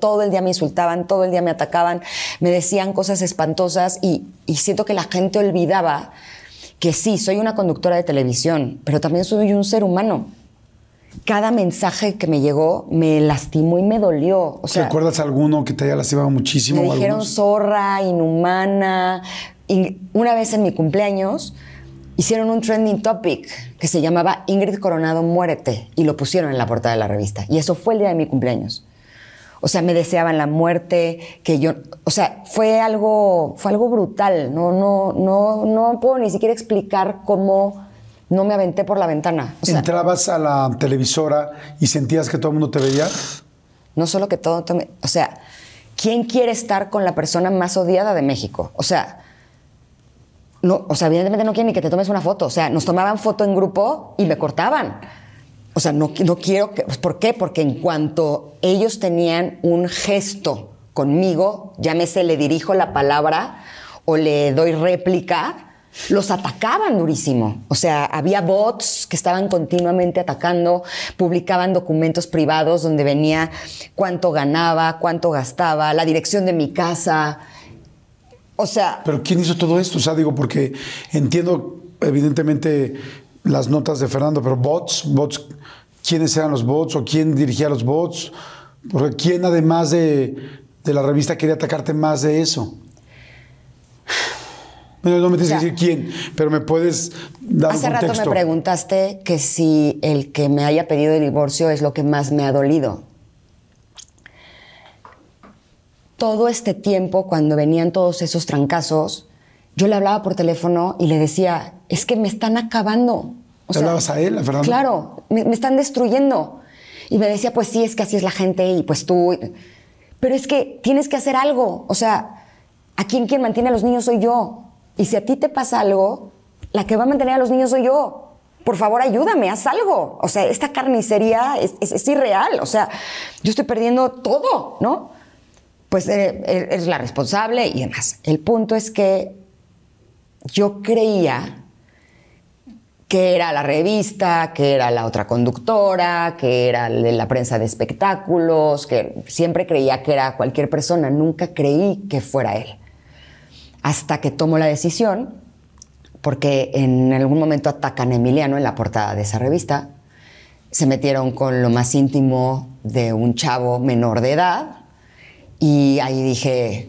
Todo el día me insultaban, todo el día me atacaban, me decían cosas espantosas y, siento que la gente olvidaba que sí, soy una conductora de televisión, pero también soy un ser humano. Cada mensaje que me llegó me lastimó y me dolió. O acuerdas ¿Recuerdas alguno que te haya lastimado muchísimo? Me dijeron zorra, inhumana. Y una vez en mi cumpleaños hicieron un trending topic que se llamaba Ingrid Coronado, muérete. Y lo pusieron en la portada de la revista. Y eso fue el día de mi cumpleaños. O sea, me deseaban la muerte, que yo, o sea, fue algo, fue algo brutal. No, no, no, no puedo ni siquiera explicar cómo no me aventé por la ventana. ¿Entrabas a la televisora y sentías que todo el mundo te veía? No solo que todo, o sea, ¿quién quiere estar con la persona más odiada de México? O sea, no, o sea, evidentemente no quieren ni que te tomes una foto. O sea, nos tomaban foto en grupo y me cortaban. O sea, no, no quiero que... ¿Por qué? Porque en cuanto ellos tenían un gesto conmigo, llámese, le dirijo la palabra o le doy réplica, los atacaban durísimo. O sea, había bots que estaban continuamente atacando, publicaban documentos privados donde venía cuánto ganaba, cuánto gastaba, la dirección de mi casa. O sea... Pero ¿quién hizo todo esto? O sea, digo, porque entiendo evidentemente las notas de Fernando, pero bots, bots quiénes eran los bots o quién dirigía los bots, quién además de, la revista quería atacarte más de eso. Bueno, no me tienes que decir quién, pero me puedes dar hace un Hace rato me preguntaste que si el que me haya pedido el divorcio es lo que más me ha dolido. Todo este tiempo, cuando venían todos esos trancazos, yo le hablaba por teléfono y le decía, es que me están acabando. ¿Te hablabas a él, a Claro, me, están destruyendo. Y me decía, pues sí, es que así es la gente y pues tú. Pero es que tienes que hacer algo. O sea, aquí quien mantiene a los niños soy yo. Y si a ti te pasa algo, la que va a mantener a los niños soy yo. Por favor, ayúdame, haz algo. O sea, esta carnicería es, es, irreal. O sea, yo estoy perdiendo todo, ¿no? Pues eh, eh, es la responsable y demás. El punto es que yo creía que era la revista, que era la otra conductora, que era la prensa de espectáculos, que siempre creía que era cualquier persona, nunca creí que fuera él. Hasta que tomó la decisión, porque en algún momento atacan a Emiliano en la portada de esa revista, se metieron con lo más íntimo de un chavo menor de edad y ahí dije,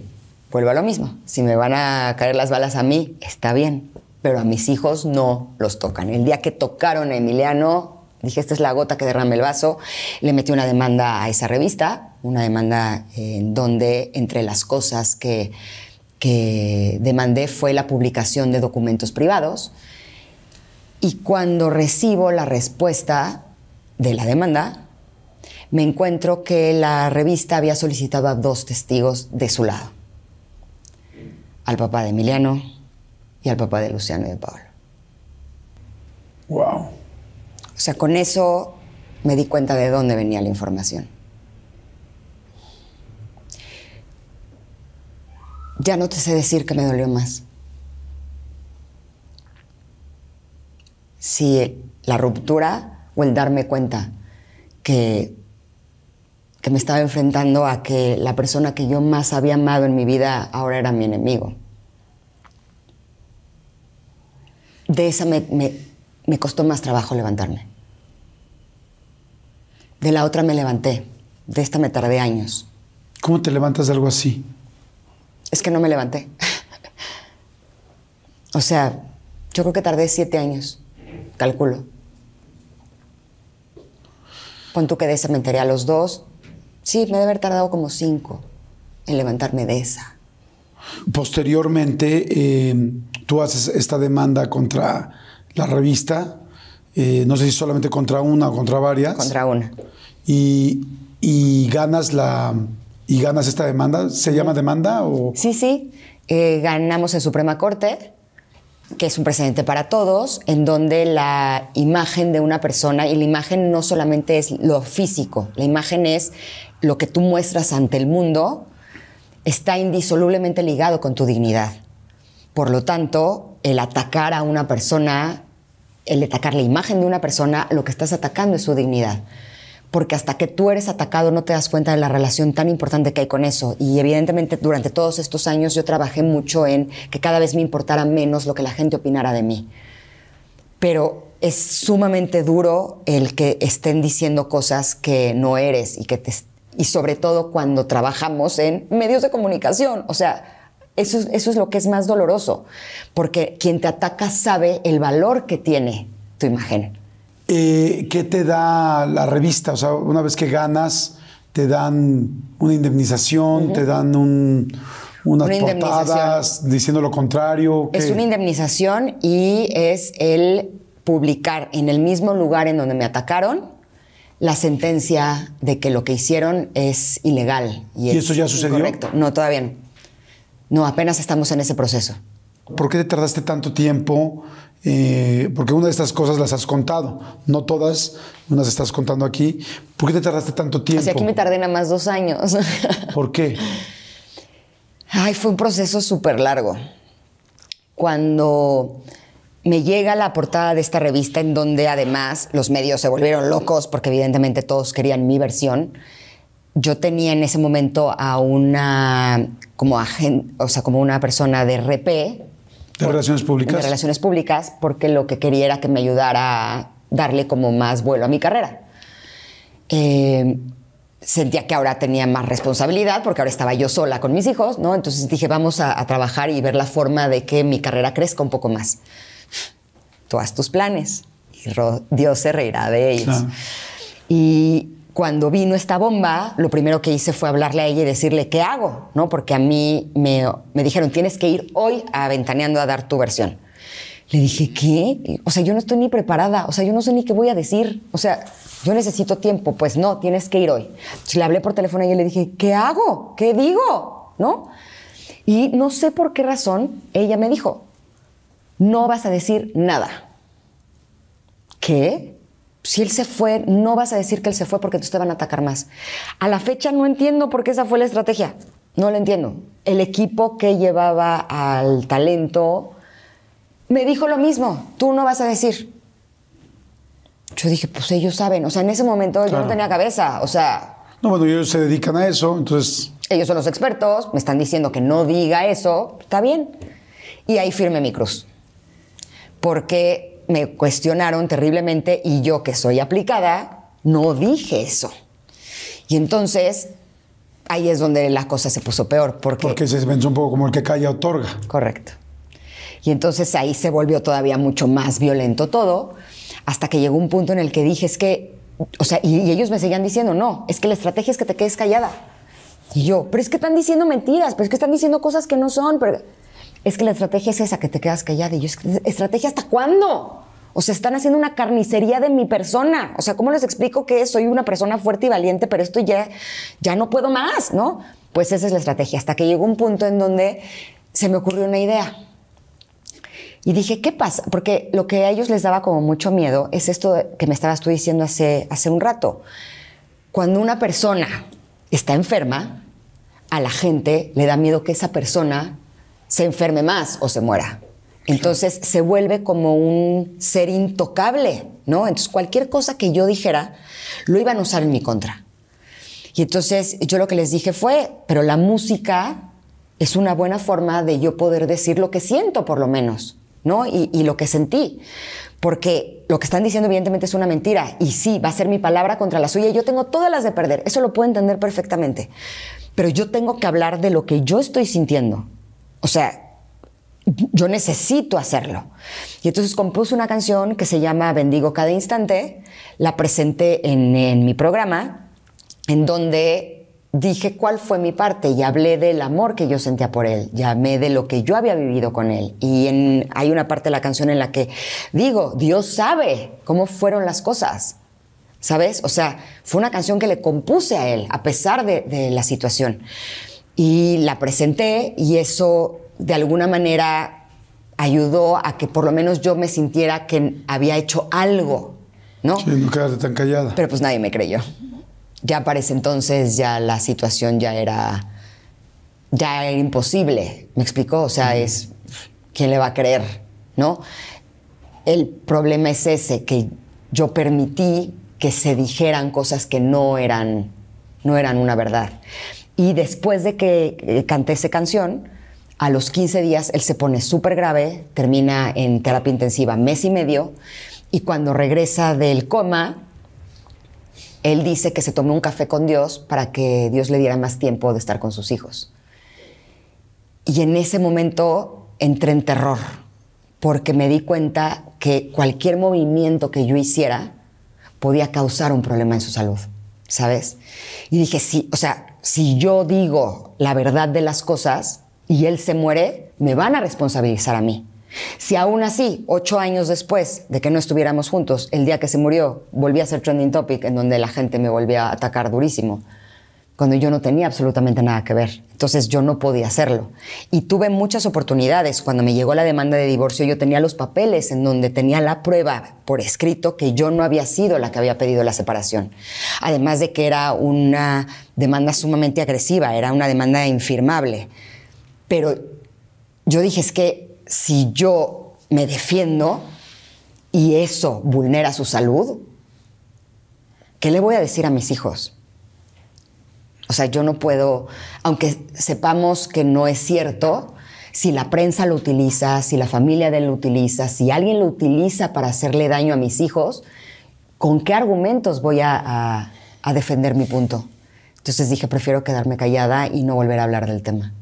vuelvo a lo mismo, si me van a caer las balas a mí, está bien, pero a mis hijos no los tocan. El día que tocaron a Emiliano, dije, esta es la gota que derrama el vaso, le metí una demanda a esa revista, una demanda eh, en donde entre las cosas que, que demandé fue la publicación de documentos privados. Y cuando recibo la respuesta de la demanda, me encuentro que la revista había solicitado a dos testigos de su lado, al papá de Emiliano y al papá de Luciano y de Pablo. Wow. O sea, con eso me di cuenta de dónde venía la información. Ya no te sé decir que me dolió más. Si la ruptura o el darme cuenta que, que me estaba enfrentando a que la persona que yo más había amado en mi vida ahora era mi enemigo. de esa me, costó más trabajo levantarme. De la otra me levanté. De esta me tardé años. ¿Cómo te levantas de algo así? Es que no me levanté. o sea, yo creo que tardé siete años, calculo. ¿Cuánto que de esa me enteré a los dos. Sí, me debe haber tardado como cinco en levantarme de esa. Posteriormente, eh, tú haces esta demanda contra la revista, eh, no sé si solamente contra una o contra varias. Contra una. Y, ganas la y ganas esta demanda. ¿Se llama demanda o? Sí, sí. Eh, ganamos en Suprema Corte, que es un precedente para todos, en donde la imagen de una persona, y la imagen no solamente es lo físico, la imagen es lo que tú muestras ante el mundo, está indisolublemente ligado con tu dignidad. Por lo tanto, el atacar a una persona, el atacar la imagen de una persona, lo que estás atacando es su dignidad. Porque hasta que tú eres atacado no te das cuenta de la relación tan importante que hay con eso. Y evidentemente durante todos estos años yo trabajé mucho en que cada vez me importara menos lo que la gente opinara de mí. Pero es sumamente duro el que estén diciendo cosas que no eres y que te... Y sobre todo cuando trabajamos en medios de comunicación. O sea, eso, es lo que es más doloroso, porque quien te ataca sabe el valor que tiene tu imagen. Eh, ¿Qué te da la revista? O sea, una vez que ganas, te dan una indemnización, te dan unas una portadas diciendo lo contrario. Es una indemnización y es el publicar en el mismo lugar en donde me atacaron la sentencia de que lo que hicieron es ilegal. ¿Y, eso ya sucedió? Correcto. No, todavía no. No, apenas estamos en ese proceso. ¿Por qué te tardaste tanto tiempo? Eh, porque una de estas cosas las has contado, no todas, unas estás contando aquí. ¿Por qué te tardaste tanto tiempo? O aquí me tardé nada más dos años. ¿Por qué? Ay, fue un proceso súper largo. Cuando me llega la portada de esta revista, en donde además los medios se volvieron locos, porque evidentemente todos querían mi versión yo tenía en ese momento a una como o sea, como una persona de RP de relaciones públicas. De relaciones públicas porque lo que quería era que me ayudara a darle como más vuelo a mi carrera. Eh, sentía que ahora tenía más responsabilidad porque ahora estaba yo sola con mis hijos, ¿no? Entonces dije, vamos a, trabajar y ver la forma de que mi carrera crezca un poco más. Tú tus planes y Dios se reirá de ellos. Y cuando vino esta bomba, lo primero que hice fue hablarle a ella y decirle, ¿qué hago? ¿No? Porque a mí me, me dijeron, tienes que ir hoy a Ventaneando a dar tu versión. Le dije, ¿qué? O sea, yo no estoy ni preparada, o sea, yo no sé ni qué voy a decir, o sea, yo necesito tiempo, pues no, tienes que ir hoy. Le hablé por teléfono y le dije, ¿qué hago? ¿Qué digo? ¿No? Y no sé por qué razón ella me dijo, no vas a decir nada. ¿Qué? si él se fue, no vas a decir que él se fue porque entonces te van a atacar más. A la fecha no entiendo por qué esa fue la estrategia. No lo entiendo. El equipo que llevaba al talento me dijo lo mismo. Tú no vas a decir. Yo dije, pues ellos saben. O sea, en ese momento yo no tenía cabeza. O sea. No, bueno, ellos se dedican a eso, entonces. Ellos son los expertos, me están diciendo que no diga eso. Está bien. Y ahí firme mi cruz. Porque me cuestionaron terriblemente y yo que soy aplicada, no dije eso. Y entonces ahí es donde la cosa se puso peor. Porque, porque se pensó un poco como el que calla otorga. Correcto. Y entonces ahí se volvió todavía mucho más violento todo, hasta que llegó un punto en el que dije, es que, o sea, y, ellos me seguían diciendo, no, es que la estrategia es que te quedes callada. Y yo, pero es que están diciendo mentiras, pero es que están diciendo cosas que no son, pero es que la estrategia es esa, que te quedas callada. Y yo, ¿estrategia hasta cuándo? O sea, están haciendo una carnicería de mi persona. O sea, ¿cómo les explico que soy una persona fuerte y valiente, pero esto ya, ya no puedo más, ¿no? Pues esa es la estrategia. Hasta que llegó un punto en donde se me ocurrió una idea. Y dije, ¿qué pasa? Porque lo que a ellos les daba como mucho miedo es esto que me estabas tú diciendo hace, hace un rato. Cuando una persona está enferma, a la gente le da miedo que esa persona se enferme más o se muera. Entonces se vuelve como un ser intocable, ¿no? Entonces cualquier cosa que yo dijera lo iban a usar en mi contra. Y entonces yo lo que les dije fue, pero la música es una buena forma de yo poder decir lo que siento por lo menos, ¿no? Y, lo que sentí. Porque lo que están diciendo evidentemente es una mentira. Y sí, va a ser mi palabra contra la suya. Y yo tengo todas las de perder. Eso lo puedo entender perfectamente. Pero yo tengo que hablar de lo que yo estoy sintiendo o sea, yo necesito hacerlo. Y entonces compuse una canción que se llama Bendigo cada instante, la presenté en, en, mi programa, en donde dije cuál fue mi parte y hablé del amor que yo sentía por él, llamé de lo que yo había vivido con él. Y en, hay una parte de la canción en la que digo, Dios sabe cómo fueron las cosas. ¿Sabes? O sea, fue una canción que le compuse a él, a pesar de, de la situación y la presenté y eso de alguna manera ayudó a que por lo menos yo me sintiera que había hecho algo, ¿no? Sí, no quedaste tan callada. Pero pues nadie me creyó. Ya para ese entonces ya la situación ya era ya era imposible, ¿me explicó? O sea, es quién le va a creer, ¿no? El problema es ese que yo permití que se dijeran cosas que no eran no eran una verdad. Y después de que eh, canté esa canción, a los 15 días él se pone súper grave, termina en terapia intensiva mes y medio, y cuando regresa del coma, él dice que se tomó un café con Dios para que Dios le diera más tiempo de estar con sus hijos. Y en ese momento entré en terror, porque me di cuenta que cualquier movimiento que yo hiciera podía causar un problema en su salud, ¿sabes? Y dije, sí, o sea, si yo digo la verdad de las cosas y él se muere, me van a responsabilizar a mí. Si aún así, ocho años después de que no estuviéramos juntos, el día que se murió, volví a ser trending topic en donde la gente me volvía a atacar durísimo cuando yo no tenía absolutamente nada que ver. Entonces yo no podía hacerlo. Y tuve muchas oportunidades. Cuando me llegó la demanda de divorcio, yo tenía los papeles en donde tenía la prueba por escrito que yo no había sido la que había pedido la separación. Además de que era una demanda sumamente agresiva, era una demanda infirmable. Pero yo dije, es que si yo me defiendo y eso vulnera su salud, ¿qué le voy a decir a mis hijos? O sea, yo no puedo, aunque sepamos que no es cierto, si la prensa lo utiliza, si la familia de él lo utiliza, si alguien lo utiliza para hacerle daño a mis hijos, ¿con qué argumentos voy a, defender mi punto? Entonces dije, prefiero quedarme callada y no volver a hablar del tema.